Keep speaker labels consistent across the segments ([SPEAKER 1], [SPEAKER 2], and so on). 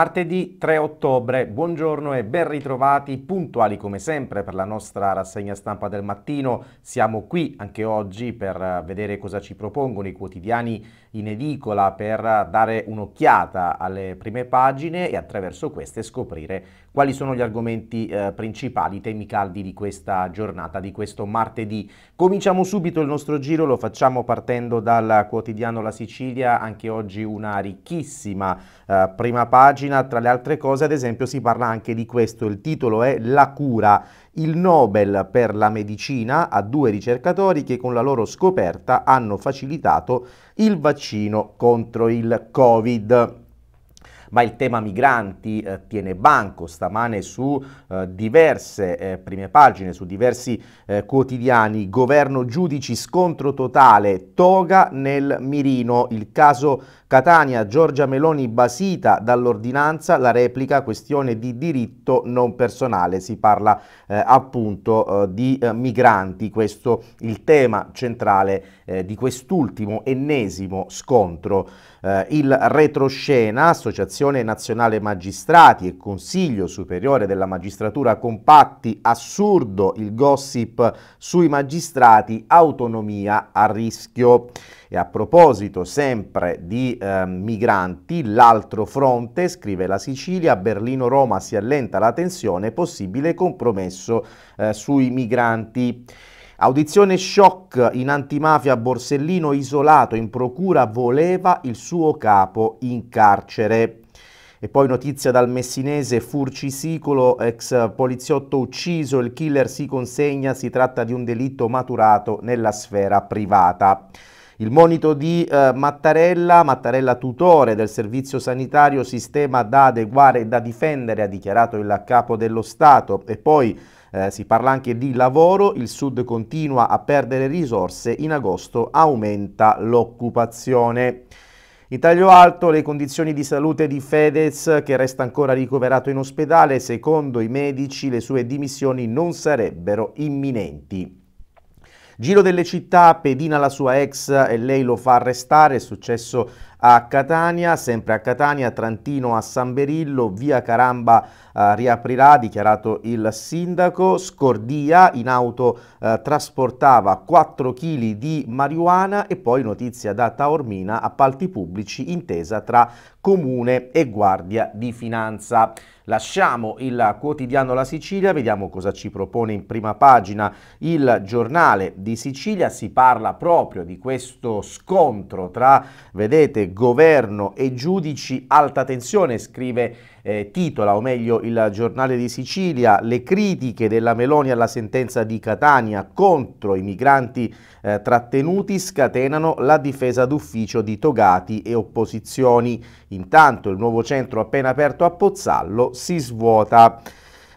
[SPEAKER 1] Martedì 3 ottobre, buongiorno e ben ritrovati, puntuali come sempre per la nostra rassegna stampa del mattino. Siamo qui anche oggi per eh, vedere cosa ci propongono i quotidiani in edicola, per eh, dare un'occhiata alle prime pagine e attraverso queste scoprire quali sono gli argomenti eh, principali, i temi caldi di questa giornata, di questo martedì. Cominciamo subito il nostro giro, lo facciamo partendo dal quotidiano La Sicilia, anche oggi una ricchissima eh, prima pagina pagina, tra le altre cose, ad esempio, si parla anche di questo. Il titolo è La cura, il Nobel per la medicina a due ricercatori che con la loro scoperta hanno facilitato il vaccino contro il Covid ma il tema migranti eh, tiene banco stamane su eh, diverse eh, prime pagine, su diversi eh, quotidiani, governo giudici scontro totale, toga nel mirino, il caso Catania, Giorgia Meloni basita dall'ordinanza, la replica questione di diritto non personale, si parla eh, appunto eh, di migranti, questo il tema centrale di quest'ultimo ennesimo scontro eh, il retroscena, Associazione Nazionale Magistrati e Consiglio Superiore della Magistratura Compatti, assurdo il gossip sui magistrati, autonomia a rischio. E a proposito sempre di eh, migranti, l'altro fronte, scrive la Sicilia, Berlino-Roma si allenta la tensione, possibile compromesso eh, sui migranti. Audizione shock in antimafia Borsellino isolato in procura voleva il suo capo in carcere. E poi notizia dal messinese Furcisicolo, ex poliziotto ucciso, il killer si consegna, si tratta di un delitto maturato nella sfera privata. Il monito di eh, Mattarella, Mattarella tutore del servizio sanitario, sistema da adeguare e da difendere, ha dichiarato il capo dello Stato. E poi eh, si parla anche di lavoro, il sud continua a perdere risorse, in agosto aumenta l'occupazione. In taglio alto le condizioni di salute di Fedez che resta ancora ricoverato in ospedale, secondo i medici le sue dimissioni non sarebbero imminenti. Giro delle città, pedina la sua ex e lei lo fa arrestare, è successo a Catania, sempre a Catania, Trantino a San Berillo, via Caramba eh, riaprirà, ha dichiarato il sindaco. Scordia in auto eh, trasportava 4 kg di marijuana e poi notizia da Taormina, appalti pubblici intesa tra comune e guardia di finanza. Lasciamo il quotidiano La Sicilia, vediamo cosa ci propone in prima pagina il giornale di Sicilia, si parla proprio di questo scontro tra, vedete, governo e giudici alta tensione, scrive eh, titola, o meglio il giornale di Sicilia, le critiche della Meloni alla sentenza di Catania contro i migranti eh, trattenuti scatenano la difesa d'ufficio di togati e opposizioni. Intanto il nuovo centro appena aperto a Pozzallo si svuota.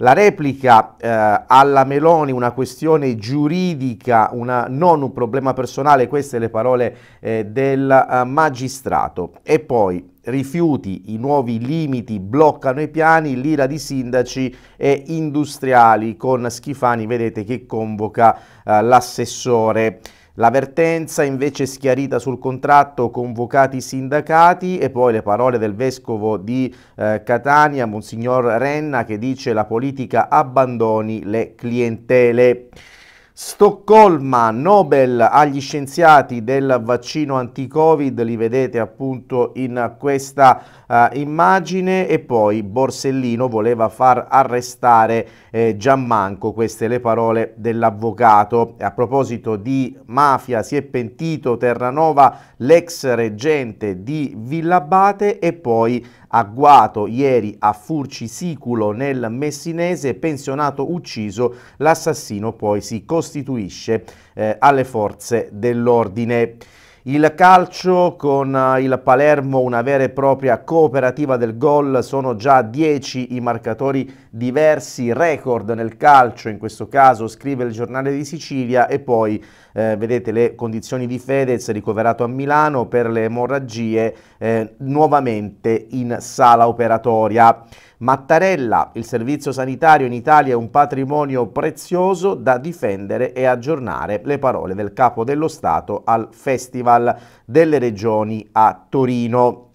[SPEAKER 1] La replica eh, alla Meloni, una questione giuridica, una, non un problema personale, queste le parole eh, del eh, magistrato. E poi rifiuti, i nuovi limiti bloccano i piani, l'ira di sindaci e industriali con Schifani, vedete che convoca eh, l'assessore L'avvertenza invece schiarita sul contratto convocati i sindacati e poi le parole del vescovo di eh, Catania, Monsignor Renna, che dice la politica abbandoni le clientele. Stoccolma, Nobel agli scienziati del vaccino anti-Covid, li vedete appunto in questa uh, immagine e poi Borsellino voleva far arrestare eh, Giammanco, queste le parole dell'avvocato. A proposito di mafia si è pentito Terranova l'ex reggente di Villabate e poi Agguato ieri a Furcisiculo nel Messinese, pensionato ucciso, l'assassino poi si costituisce eh, alle forze dell'ordine. Il calcio con eh, il Palermo, una vera e propria cooperativa del gol, sono già 10 i marcatori diversi record nel calcio, in questo caso scrive il giornale di Sicilia e poi eh, vedete le condizioni di Fedez ricoverato a Milano per le emorragie eh, nuovamente in sala operatoria. Mattarella, il servizio sanitario in Italia è un patrimonio prezioso da difendere e aggiornare le parole del capo dello Stato al Festival delle Regioni a Torino.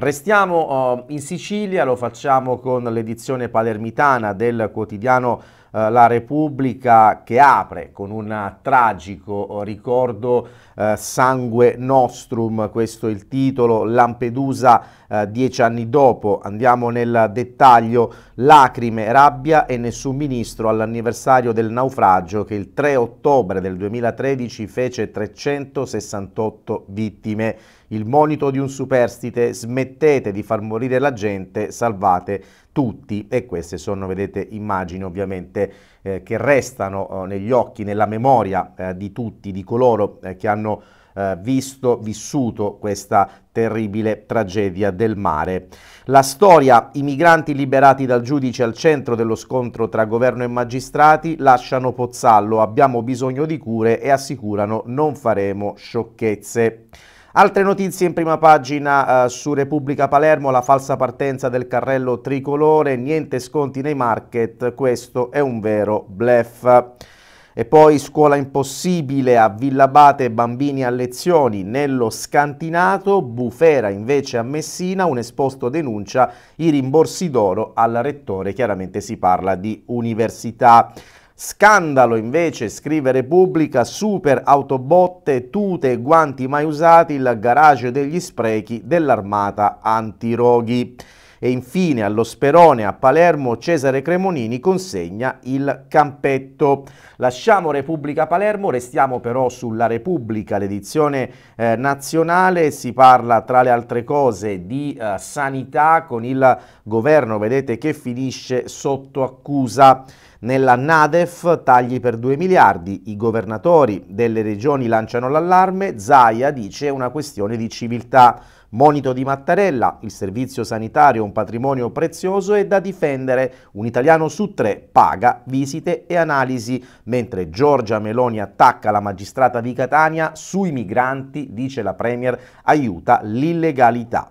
[SPEAKER 1] Restiamo oh, in Sicilia, lo facciamo con l'edizione palermitana del quotidiano eh, la Repubblica che apre con un tragico oh, ricordo eh, Sangue Nostrum, questo è il titolo, Lampedusa eh, dieci anni dopo. Andiamo nel dettaglio, lacrime, rabbia e nessun ministro all'anniversario del naufragio che il 3 ottobre del 2013 fece 368 vittime. Il monito di un superstite, smettete di far morire la gente, salvate tutti e queste sono, vedete, immagini ovviamente eh, che restano eh, negli occhi, nella memoria eh, di tutti, di coloro eh, che hanno eh, visto, vissuto questa terribile tragedia del mare. La storia, i migranti liberati dal giudice al centro dello scontro tra governo e magistrati, lasciano Pozzallo, abbiamo bisogno di cure e assicurano non faremo sciocchezze. Altre notizie in prima pagina eh, su Repubblica Palermo, la falsa partenza del carrello tricolore, niente sconti nei market, questo è un vero blef. E poi Scuola Impossibile a Villabate, bambini a lezioni nello scantinato, Bufera invece a Messina, un esposto denuncia i rimborsi d'oro al rettore, chiaramente si parla di università. Scandalo invece, scrive Repubblica, super autobotte, tute e guanti mai usati, il garage degli sprechi dell'armata antiroghi. E infine allo Sperone a Palermo Cesare Cremonini consegna il campetto. Lasciamo Repubblica Palermo, restiamo però sulla Repubblica, l'edizione eh, nazionale, si parla tra le altre cose di eh, sanità con il governo, vedete che finisce sotto accusa. Nella Nadef tagli per 2 miliardi, i governatori delle regioni lanciano l'allarme, Zaia dice è una questione di civiltà. Monito di Mattarella, il servizio sanitario è un patrimonio prezioso e da difendere. Un italiano su tre paga visite e analisi, mentre Giorgia Meloni attacca la magistrata di Catania sui migranti, dice la Premier, aiuta l'illegalità.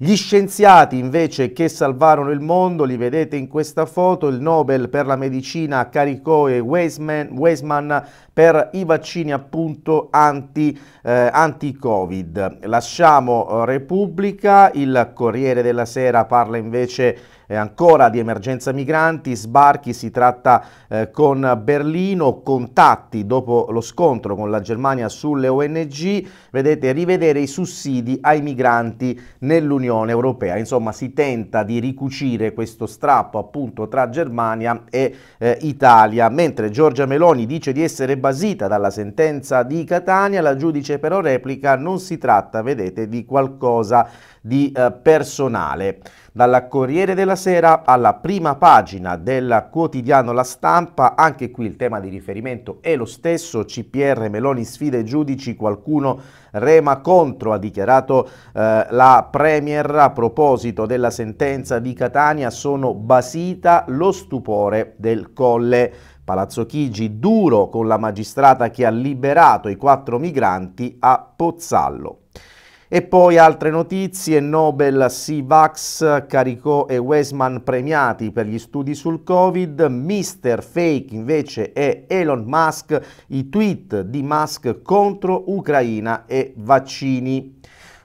[SPEAKER 1] Gli scienziati invece che salvarono il mondo, li vedete in questa foto, il Nobel per la medicina Caricò e Weisman per i vaccini appunto anti, eh, anti-Covid. Lasciamo eh, Repubblica, il Corriere della Sera parla invece e ancora di emergenza migranti, sbarchi, si tratta eh, con Berlino, contatti dopo lo scontro con la Germania sulle ONG, vedete rivedere i sussidi ai migranti nell'Unione Europea. Insomma si tenta di ricucire questo strappo appunto tra Germania e eh, Italia, mentre Giorgia Meloni dice di essere basita dalla sentenza di Catania, la giudice però replica non si tratta, vedete, di qualcosa di eh, personale. Dalla Corriere della Sera alla prima pagina del quotidiano La Stampa, anche qui il tema di riferimento è lo stesso, CPR Meloni sfida i giudici, qualcuno rema contro, ha dichiarato eh, la Premier a proposito della sentenza di Catania, sono basita lo stupore del Colle. Palazzo Chigi duro con la magistrata che ha liberato i quattro migranti a Pozzallo. E poi altre notizie, Nobel Sivax, Caricò e Westman premiati per gli studi sul Covid, Mister Fake invece è Elon Musk, i tweet di Musk contro Ucraina e vaccini.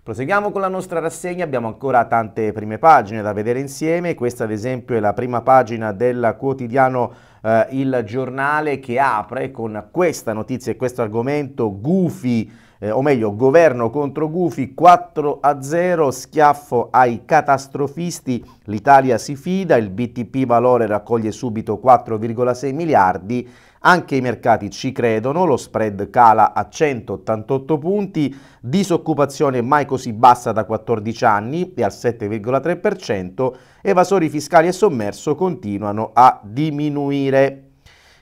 [SPEAKER 1] Proseguiamo con la nostra rassegna, abbiamo ancora tante prime pagine da vedere insieme, questa ad esempio è la prima pagina del quotidiano eh, Il Giornale che apre con questa notizia e questo argomento, Gufi, eh, o meglio governo contro Gufi, 4 a 0, schiaffo ai catastrofisti, l'Italia si fida, il BTP Valore raccoglie subito 4,6 miliardi anche i mercati ci credono, lo spread cala a 188 punti, disoccupazione mai così bassa da 14 anni e al 7,3%, evasori fiscali e sommerso continuano a diminuire.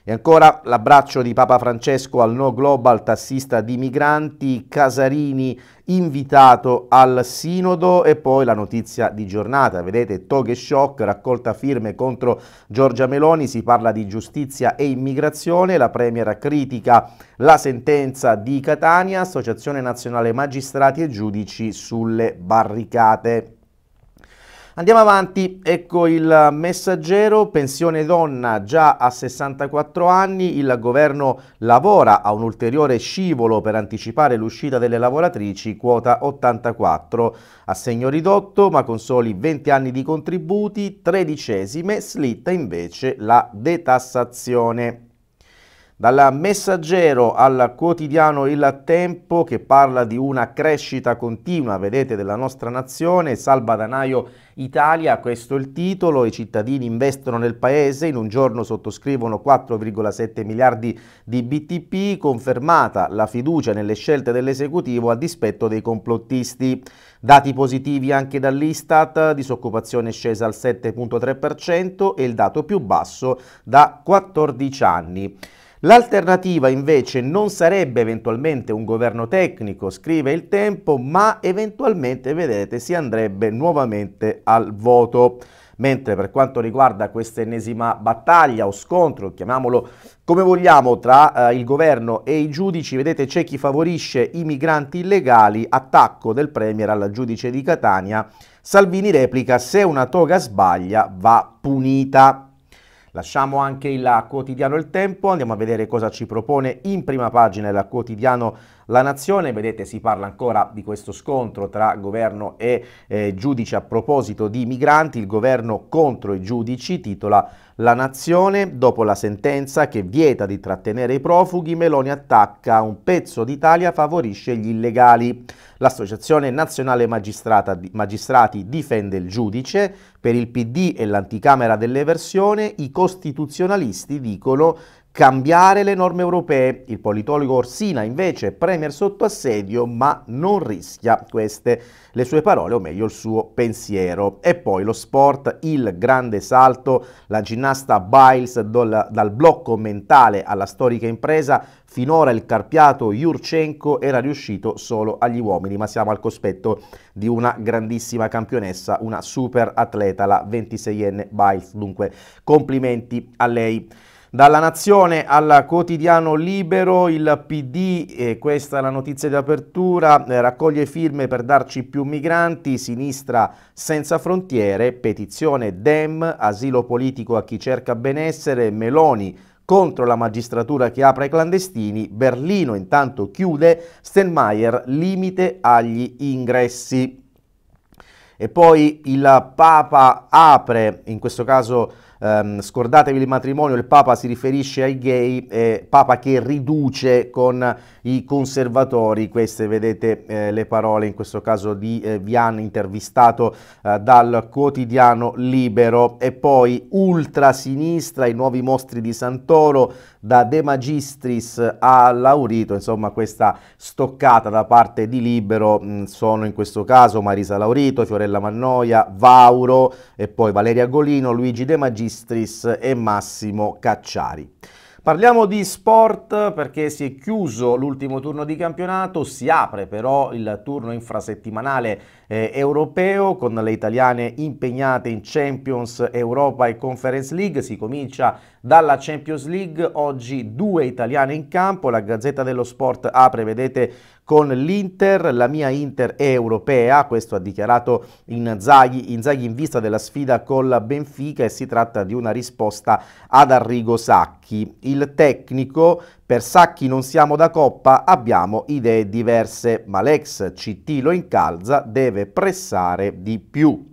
[SPEAKER 1] E ancora l'abbraccio di Papa Francesco al no global tassista di migranti, Casarini invitato al sinodo e poi la notizia di giornata, vedete toghe shock, raccolta firme contro Giorgia Meloni, si parla di giustizia e immigrazione, la Premiera critica la sentenza di Catania, Associazione Nazionale Magistrati e Giudici sulle barricate. Andiamo avanti, ecco il messaggero, pensione donna già a 64 anni, il governo lavora a un ulteriore scivolo per anticipare l'uscita delle lavoratrici, quota 84, assegno ridotto ma con soli 20 anni di contributi, tredicesime, slitta invece la detassazione. Dal messaggero al quotidiano Il Tempo che parla di una crescita continua, vedete, della nostra nazione, Salvadanaio Italia, questo è il titolo, i cittadini investono nel paese, in un giorno sottoscrivono 4,7 miliardi di BTP, confermata la fiducia nelle scelte dell'esecutivo a dispetto dei complottisti. Dati positivi anche dall'Istat, disoccupazione scesa al 7,3% e il dato più basso da 14 anni. L'alternativa invece non sarebbe eventualmente un governo tecnico, scrive il tempo, ma eventualmente, vedete, si andrebbe nuovamente al voto. Mentre per quanto riguarda questa ennesima battaglia o scontro, chiamiamolo come vogliamo, tra eh, il governo e i giudici, vedete c'è chi favorisce i migranti illegali, attacco del Premier alla giudice di Catania, Salvini replica se una toga sbaglia va punita. Lasciamo anche il quotidiano Il Tempo, andiamo a vedere cosa ci propone in prima pagina il quotidiano La Nazione. Vedete si parla ancora di questo scontro tra governo e eh, giudici a proposito di migranti, il governo contro i giudici titola la nazione, dopo la sentenza che vieta di trattenere i profughi, Meloni attacca un pezzo d'Italia, favorisce gli illegali. L'Associazione Nazionale Magistrati difende il giudice, per il PD e l'anticamera dell'eversione, i costituzionalisti dicono Cambiare le norme europee. Il politologo Orsina invece è premier sotto assedio ma non rischia queste le sue parole o meglio il suo pensiero. E poi lo sport, il grande salto, la ginnasta Biles dal, dal blocco mentale alla storica impresa, finora il carpiato Jurchenko era riuscito solo agli uomini, ma siamo al cospetto di una grandissima campionessa, una super atleta, la 26enne Biles, dunque complimenti a lei. Dalla Nazione al quotidiano Libero, il PD, e questa è la notizia di apertura, eh, raccoglie firme per darci più migranti, sinistra senza frontiere, petizione Dem, asilo politico a chi cerca benessere, Meloni contro la magistratura che apre ai clandestini, Berlino intanto chiude, Stenmeier limite agli ingressi. E poi il Papa apre, in questo caso ehm, scordatevi il matrimonio, il Papa si riferisce ai gay, eh, Papa che riduce con i conservatori, queste vedete eh, le parole in questo caso di eh, Vian intervistato eh, dal quotidiano Libero e poi ultrasinistra, i nuovi mostri di Santoro, da De Magistris a Laurito, insomma questa stoccata da parte di Libero mh, mm, sono in questo caso Marisa Laurito, Fiorella Mannoia, Vauro e poi Valeria Golino, Luigi De Magistris e Massimo Cacciari. Parliamo di sport perché si è chiuso l'ultimo turno di campionato, si apre però il turno infrasettimanale eh, europeo con le italiane impegnate in Champions Europa e Conference League, si comincia dalla Champions League, oggi due italiane in campo, la Gazzetta dello Sport apre, vedete con l'Inter, la mia Inter è europea, questo ha dichiarato Inzaghi, Inzaghi in vista della sfida con la Benfica e si tratta di una risposta ad Arrigo Sacchi. Il tecnico per Sacchi non siamo da coppa, abbiamo idee diverse, ma l'ex CT lo incalza, deve pressare di più.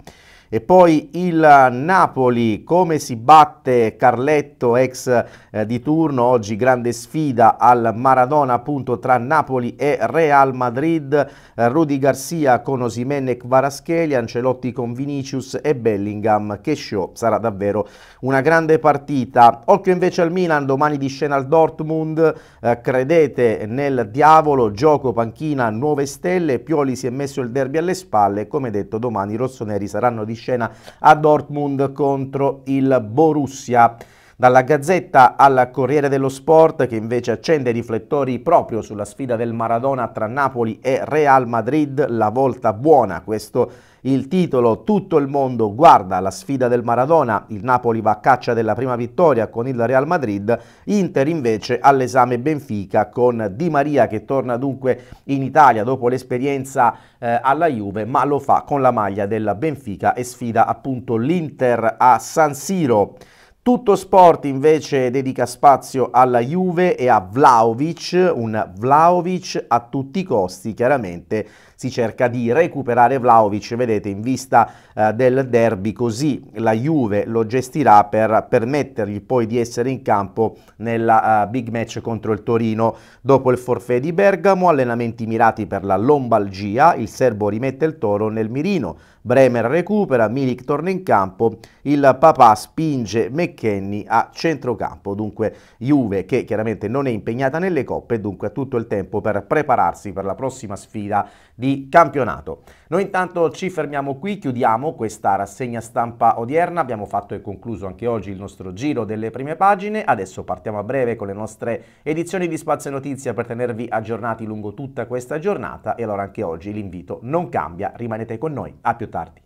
[SPEAKER 1] E poi il Napoli, come si batte Carletto, ex eh, di turno, oggi grande sfida al Maradona appunto tra Napoli e Real Madrid, eh, Rudy Garcia con Osimen e Kvarascheli, Ancelotti con Vinicius e Bellingham, che show, sarà davvero una grande partita. Occhio invece al Milan, domani di scena al Dortmund, eh, credete nel diavolo, gioco panchina 9 stelle, Pioli si è messo il derby alle spalle, come detto domani i rossoneri saranno di scena a Dortmund contro il Borussia. Dalla Gazzetta al Corriere dello Sport che invece accende i riflettori proprio sulla sfida del Maradona tra Napoli e Real Madrid, la volta buona, questo il titolo Tutto il mondo guarda la sfida del Maradona, il Napoli va a caccia della prima vittoria con il Real Madrid, Inter invece all'esame Benfica con Di Maria che torna dunque in Italia dopo l'esperienza eh, alla Juve, ma lo fa con la maglia della Benfica e sfida appunto l'Inter a San Siro. Tutto Sport invece dedica spazio alla Juve e a Vlaovic, un Vlaovic a tutti i costi chiaramente si cerca di recuperare Vlaovic, vedete in vista eh, del derby così la Juve lo gestirà per permettergli poi di essere in campo nella uh, big match contro il Torino. Dopo il forfè di Bergamo, allenamenti mirati per la lombalgia, il serbo rimette il toro nel mirino, Bremer recupera, Milik torna in campo, il papà spinge McKenny a centrocampo, dunque Juve che chiaramente non è impegnata nelle coppe, dunque ha tutto il tempo per prepararsi per la prossima sfida di campionato. Noi intanto ci fermiamo qui, chiudiamo questa rassegna stampa odierna, abbiamo fatto e concluso anche oggi il nostro giro delle prime pagine, adesso partiamo a breve con le nostre edizioni di Spazio Notizia per tenervi aggiornati lungo tutta questa giornata e allora anche oggi l'invito non cambia, rimanete con noi, a più tardi.